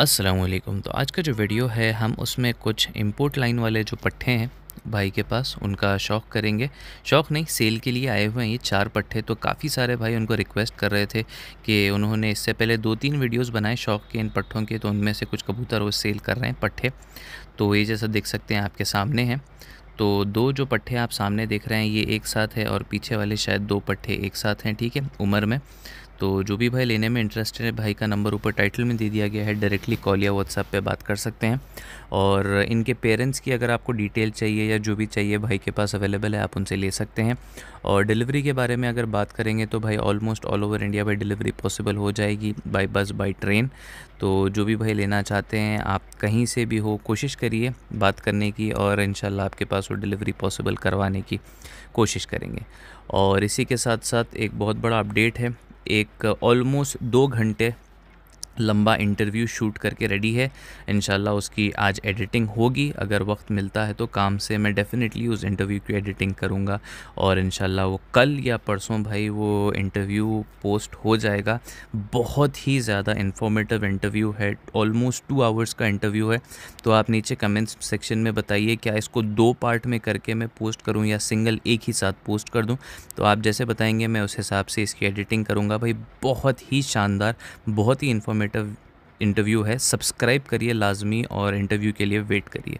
असलकुम तो आज का जो वीडियो है हम उसमें कुछ इम्पोर्ट लाइन वाले जो पट्ठे हैं भाई के पास उनका शौक़ करेंगे शौक़ नहीं सेल के लिए आए हुए हैं ये चार पट्ठे तो काफ़ी सारे भाई उनको रिक्वेस्ट कर रहे थे कि उन्होंने इससे पहले दो तीन वीडियोस बनाए शौक़ के इन पट्ठों के तो उनमें से कुछ कबूतर वो सेल कर रहे हैं पट्ठे तो ये जैसा देख सकते हैं आपके सामने हैं तो दो जो पट्ठे आप सामने देख रहे हैं ये एक साथ है और पीछे वाले शायद दो पट्ठे एक साथ हैं ठीक है उम्र में तो जो भी भाई लेने में इंटरेस्टेड है भाई का नंबर ऊपर टाइटल में दे दिया गया है डायरेक्टली कॉल या व्हाट्सअप पे बात कर सकते हैं और इनके पेरेंट्स की अगर आपको डिटेल चाहिए या जो भी चाहिए भाई के पास अवेलेबल है आप उनसे ले सकते हैं और डिलीवरी के बारे में अगर बात करेंगे तो भाई ऑलमोस्ट ऑल ओवर इंडिया भाई डिलीवरी पॉसिबल हो जाएगी बाई बस बाई ट्रेन तो जो भी भाई लेना चाहते हैं आप कहीं से भी हो कोशिश करिए बात करने की और इन आपके पास वो डिलीवरी पॉसिबल करवाने की कोशिश करेंगे और इसी के साथ साथ एक बहुत बड़ा अपडेट है एक ऑलमोस्ट दो घंटे लंबा इंटरव्यू शूट करके रेडी है इन उसकी आज एडिटिंग होगी अगर वक्त मिलता है तो काम से मैं डेफ़िनेटली उस इंटरव्यू की एडिटिंग करूँगा और इन वो कल या परसों भाई वो इंटरव्यू पोस्ट हो जाएगा बहुत ही ज़्यादा इन्फॉर्मेटिव इंटरव्यू है ऑलमोस्ट टू आवर्स का इंटरव्यू है तो आप नीचे कमेंट्स सेक्शन में बताइए क्या इसको दो पार्ट में करके मैं पोस्ट करूँ या सिंगल एक ही साथ पोस्ट कर दूँ तो आप जैसे बताएंगे मैं उस हिसाब से इसकी एडिटिंग करूँगा भाई बहुत ही शानदार बहुत ही इन्फॉर्मेटिव इंटरव्यू है सब्सक्राइब करिए लाजमी और इंटरव्यू के लिए वेट करिए